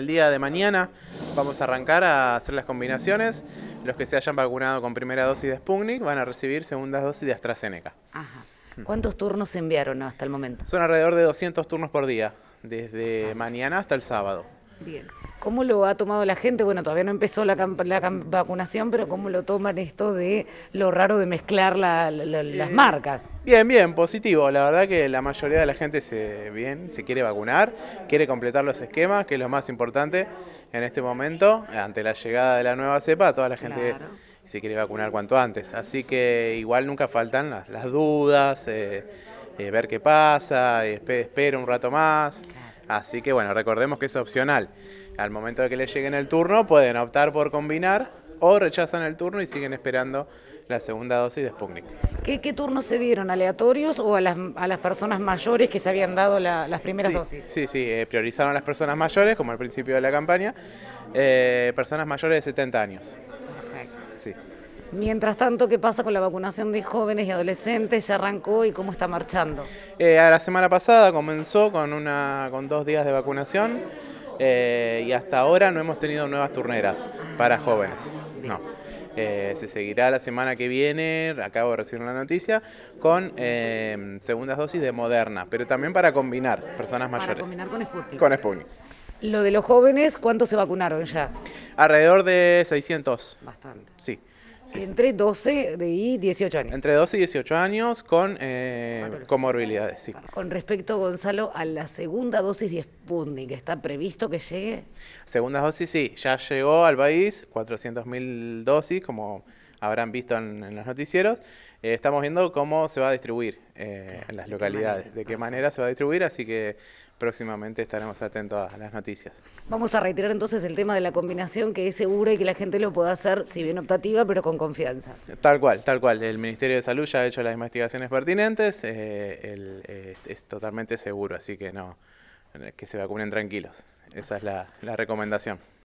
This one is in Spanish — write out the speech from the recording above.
el día de mañana vamos a arrancar a hacer las combinaciones. Los que se hayan vacunado con primera dosis de Sputnik van a recibir segunda dosis de AstraZeneca. Ajá. ¿Cuántos turnos se enviaron hasta el momento? Son alrededor de 200 turnos por día, desde mañana hasta el sábado. Bien. ¿Cómo lo ha tomado la gente? Bueno, todavía no empezó la, la vacunación, pero ¿cómo lo toman esto de lo raro de mezclar las eh, marcas? Bien, bien, positivo. La verdad que la mayoría de la gente se, bien, se quiere vacunar, quiere completar los esquemas, que es lo más importante en este momento, ante la llegada de la nueva cepa, toda la gente... se quiere vacunar cuanto antes. Así que igual nunca faltan las, dudas, eh, eh, ver qué pasa, espero un rato más. Así que bueno, recordemos que es opcional. Al momento de que les lleguen el turno pueden optar por combinar o rechazan el turno y siguen esperando la segunda dosis de Sputnik. ¿Qué, turnos se dieron? ¿Aleatorios o a las, personas mayores que se habían dado las primeras dosis? Sí, sí, eh, priorizaron a las personas mayores, como al principio de la campaña, eh, personas mayores de 70 años. Perfecto. Sí. Mientras tanto, ¿qué pasa con la vacunación de jóvenes y adolescentes? ¿Ya arrancó y cómo está marchando? Eh, la semana pasada comenzó con, una, con dos días de vacunación eh, y hasta ahora no hemos tenido nuevas turneras para jóvenes. No. Eh, se seguirá la semana que viene, acabo de recibir la noticia, con segundas dosis de Moderna, pero también para combinar personas mayores. Para combinar con Con Sputnik. Lo de los jóvenes, ¿cuántos se vacunaron ya? Alrededor de 600. Bastante. Sí. Entre 12 y 18 años. Entre 12 y 18 años con eh, comorbilidades, sí. Con respecto, Gonzalo, a la segunda dosis de Sputnik, ¿está previsto que llegue? Segunda dosis, sí. Ya llegó al país, 400.000 dosis, como habrán visto en, los noticieros, eh, estamos viendo cómo se va a distribuir eh, en las localidades, de qué manera se va a distribuir, así que próximamente estaremos atentos a las noticias. Vamos a reiterar entonces el tema de la combinación que es segura y que la gente lo pueda hacer, si bien optativa, pero con confianza. Tal cual, tal cual. El Ministerio de Salud ya ha hecho las investigaciones pertinentes, eh, es totalmente seguro, así que no, que se vacunen tranquilos. Esa es la recomendación.